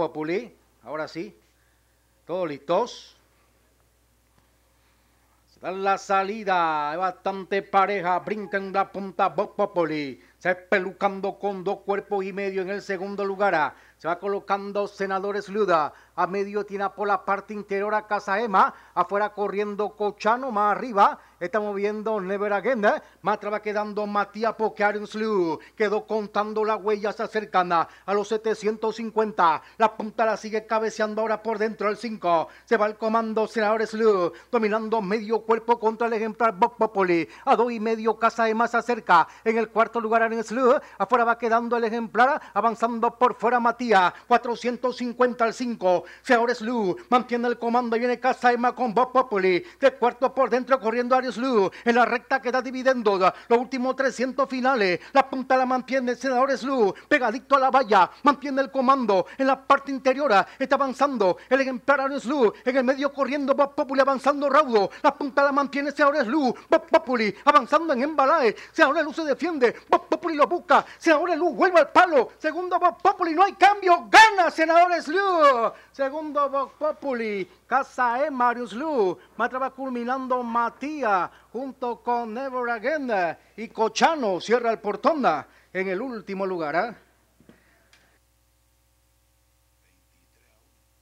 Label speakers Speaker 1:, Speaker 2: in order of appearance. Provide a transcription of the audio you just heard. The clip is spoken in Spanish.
Speaker 1: Populi, ahora sí, todos listos. Se da la salida, bastante pareja, brinca en la punta Bob Populi se va pelucando con dos cuerpos y medio en el segundo lugar. se va colocando Senadores Luda. A medio tiene por la parte interior a Casa Ema. Afuera corriendo Cochano. Más arriba estamos viendo Never Again. ¿eh? Más va quedando Matías Pocarius Quedó contando las huellas se a, los 750. La punta la sigue cabeceando ahora por dentro del 5. Se va el comando Senadores luda Dominando medio cuerpo contra el ejemplar Bob Popoli. A dos y medio Casa Ema se acerca. En el cuarto lugar en slug. Afuera va quedando el ejemplar. Avanzando por fuera Matías. 450 al 5. Señor Slug mantiene el comando. y Viene Emma con Bob Populi. De cuarto por dentro corriendo Arius Slug. En la recta queda dividendo Los últimos 300 finales. La punta la mantiene el senador Pegadito a la valla. Mantiene el comando. En la parte interior está avanzando el ejemplar Arius Slug. En el medio corriendo Bob Populi avanzando raudo. La punta la mantiene el senador Slug. Bob Populi avanzando en embalaje. Senador Slug se defiende. Bob Populi Populi lo busca. Senadores Lu vuelve al palo. Segundo Populi, no hay cambio. Gana Senadores Lu. Segundo Populi. Casa E Marius Lu. va culminando Matías junto con Never Again. Y Cochano cierra el portón en el último lugar. ¿eh?